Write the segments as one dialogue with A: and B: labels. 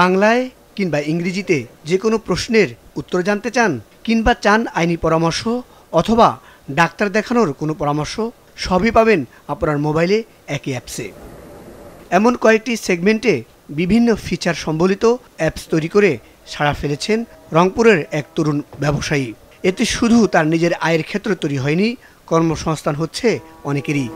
A: বাংলায় কিংবা ইংরেজিতে যে কোনো প্রশ্নের উত্তর জানতে চান কিংবা চান আইনি পরামর্শ অথবা ডাক্তার দেখানোর কোনো পরামর্শ সবই পাবেন আপনার মোবাইলে একই অ্যাপসে এমন কয়েকটি সেগমেন্টে বিভিন্ন ফিচার সম্বলিত অ্যাপস তৈরি করে সাড়া ফেলেছেন রংপুরের এক তরুণ ব্যবসায়ী এতে শুধু তার নিজের আয়ের ক্ষেত্র তৈরি হয়নি কর্মসংস্থান হচ্ছে অনেকেরই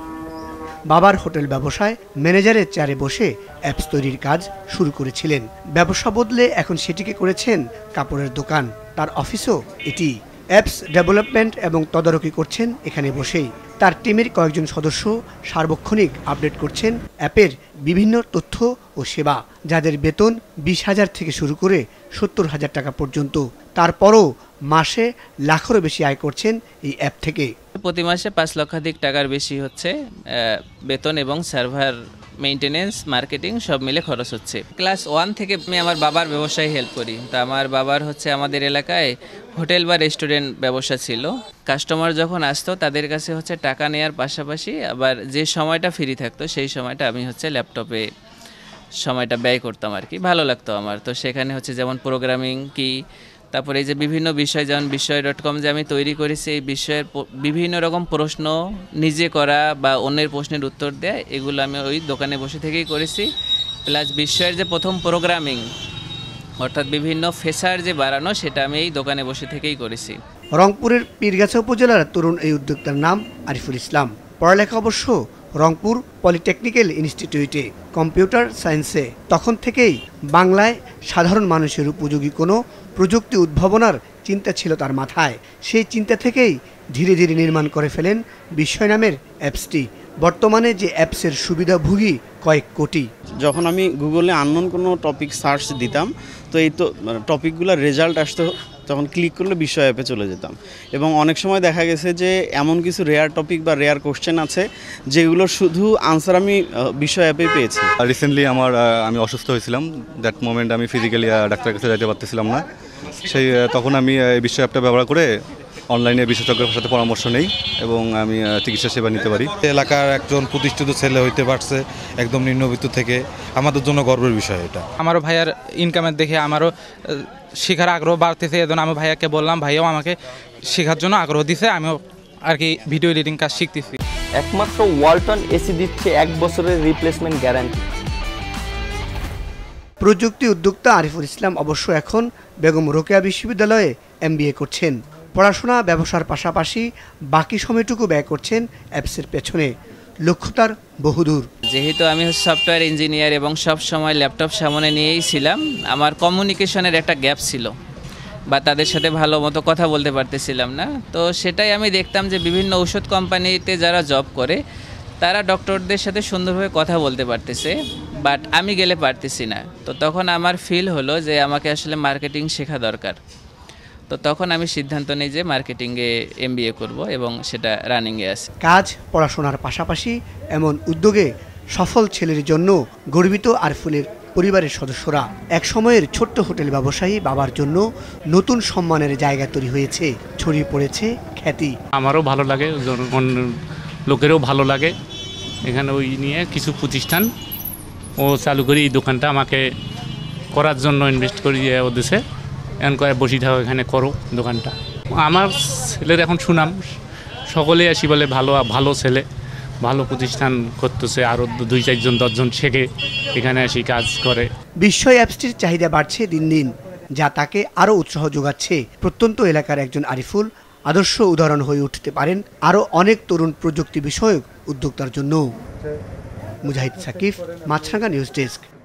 A: বাবার হোটেল ব্যবসায় ম্যানেজারের চেয়ারে বসে অ্যাপস তৈরির কাজ শুরু করেছিলেন ব্যবসা বদলে এখন সেটিকে করেছেন কাপড়ের দোকান তার অফিসও এটি অ্যাপস ডেভেলপমেন্ট এবং তদারকি করছেন এখানে বসেই তার টিমের কয়েকজন সদস্য সার্বক্ষণিক আপডেট করছেন অ্যাপের বিভিন্ন তথ্য ও সেবা যাদের বেতন বিশ হাজার থেকে শুরু করে সত্তর হাজার টাকা পর্যন্ত তারপরও মাসে লাখেরও বেশি আয় করছেন এই অ্যাপ থেকে
B: প্রতি মাসে পাঁচ লক্ষাধিক টাকার বেশি হচ্ছে বেতন এবং সার্ভার মেনটেন্স মার্কেটিং সব মিলে খরচ হচ্ছে ক্লাস ওয়ান থেকে আমি আমার বাবার ব্যবসায় হেল্প করি তো আমার বাবার হচ্ছে আমাদের এলাকায় হোটেল বা রেস্টুরেন্ট ব্যবসা ছিল কাস্টমার যখন আসতো তাদের কাছে হচ্ছে টাকা নেওয়ার পাশাপাশি আবার যে সময়টা ফ্রি থাকতো সেই সময়টা আমি হচ্ছে ল্যাপটপে সময়টা ব্যয় করতাম আর কি ভালো লাগতো আমার তো সেখানে হচ্ছে যেমন প্রোগ্রামিং কি তারপর এই যে বিভিন্ন বিষয় যেমন বিষয় ডট কম যে আমি তৈরি করেছি এই বিষয়ের বিভিন্ন রকম প্রশ্ন নিজে করা বা অন্যের প্রশ্নের উত্তর দেয়া এগুলো আমি ওই দোকানে বসে থেকেই করেছি প্লাস বিশ্বের যে প্রথম প্রোগ্রামিং অর্থাৎ বিভিন্ন ফেসার যে বাড়ানো সেটা আমি এই দোকানে বসে থেকেই করেছি
A: রংপুরের পীরগাছা উপজেলার তরুণ এই উদ্যোক্তার নাম আরিফুল ইসলাম পড়ালেখা অবশ্য রংপুর পলিটেকনিক্যাল ইনস্টিটিউটে কম্পিউটার সায়েন্সে তখন থেকেই বাংলায় সাধারণ মানুষের উপযোগী কোনো প্রযুক্তি উদ্ভাবনার চিন্তা ছিল তার মাথায় সেই চিন্তা থেকেই ধীরে ধীরে নির্মাণ করে ফেলেন বিষয় নামের অ্যাপসটি বর্তমানে যে অ্যাপসের সুবিধাভোগী কয়েক কোটি যখন
B: আমি গুগলে আননোন কোনো টপিক সার্চ দিতাম তো এই তো টপিকগুলোর মানে রেজাল্ট আসতো তখন ক্লিক করলে বিশ্ব অ্যাপে চলে যেতাম এবং অনেক সময় দেখা গেছে যে এমন কিছু রেয়ার টপিক বা রেয়ার কোশ্চেন আছে যেগুলো শুধু আনসার আমি বিশ্ব অ্যাপে পেয়েছি রিসেন্টলি আমার
A: আমি অসুস্থ হয়েছিলাম দ্যাট মোমেন্ট আমি ফিজিক্যালি ডাক্তারের কাছে যাইতে পারতেছিলাম না সেই তখন আমি এই বিশ্ব অ্যাপটা ব্যবহার করে অনলাইনে বিশেষজ্ঞের সাথে পরামর্শ নেই এবং আমি চিকিৎসা সেবা নিতে পারি এলাকার একজন প্রতিষ্ঠিত ছেলে হইতে পারছে একদম নিম্নবিত্ত থেকে আমাদের জন্য গর্বের বিষয় এটা
B: আমারও ভাইয়ার ইনকামের দেখে আমারও শেখার আগ্রহ বাড়তেছে এজন্য আমি ভাইয়াকে বললাম ভাইয়াও আমাকে শেখার জন্য আগ্রহ দিছে আমিও আর কি ভিডিও এডিটিং কাজ শিখতেছি একমাত্র ওয়ালটন এসি দিচ্ছে এক বছরের রিপ্লেসমেন্ট গ্যারান্টি
A: প্রযুক্তি উদ্যোক্তা আরিফুল ইসলাম অবশ্য এখন বেগম রোকেয়া বিশ্ববিদ্যালয়ে এমবিএ করছেন পড়াশোনা ব্যবসার পাশাপাশি বাকি সময়টুকু ব্যয় করছেন অ্যাপসের পেছনে লক্ষ্যটার বহুদূর
B: যেহেতু আমি সফটওয়্যার ইঞ্জিনিয়ার এবং সব সময় ল্যাপটপ সামনে নিয়েই ছিলাম আমার কমিউনিকেশনের একটা গ্যাপ ছিল বা তাদের সাথে ভালো মতো কথা বলতে পারতেছিলাম না তো সেটাই আমি দেখতাম যে বিভিন্ন ঔষধ কোম্পানিতে যারা জব করে তারা ডক্টরদের সাথে সুন্দরভাবে কথা বলতে পারতেছে বাট আমি গেলে পারতেছি না তো তখন আমার ফিল হলো যে আমাকে আসলে মার্কেটিং শেখা দরকার তো তখন আমি সিদ্ধান্ত নিই যে মার্কেটিংয়ে এম বি এ করবো এবং সেটা রানিংয়ে আসে
A: কাজ পড়াশোনার পাশাপাশি এমন উদ্যোগে সফল ছেলের জন্য গর্বিত আর ফুলের পরিবারের সদস্যরা এক সময়ের ছোট্ট হোটেল ব্যবসায়ী বাবার জন্য নতুন সম্মানের জায়গা তৈরি হয়েছে ছড়িয়ে পড়েছে খ্যাতি আমারও ভালো লাগে লোকেরও ভালো লাগে এখানে ওই নিয়ে কিছু প্রতিষ্ঠান ও চালু করে এই দোকানটা আমাকে করার জন্য ইনভেস্ট করিয়ে দিছে এখন করে বসি থাকো এখানে করো দোকানটা আমার ছেলের এখন সুনাম সকলে আসি বলে ভালো ভালো ছেলে ভালো প্রতিষ্ঠান করতেছে আরও দুই চারজন দশজন শেখে এখানে আসি কাজ করে বিশ্ব অ্যাপসটির চাহিদা বাড়ছে দিন দিন যা তাকে আরও উৎসাহ যোগাচ্ছে প্রত্যন্ত এলাকার একজন আরিফুল আদর্শ উদাহরণ হয়ে উঠতে পারেন আরও অনেক তরুণ প্রযুক্তি বিষয়ক উদ্যোক্তার জন্য মুজাহিদ সাকিব মাছরাঙ্গা নিউজ ডেস্ক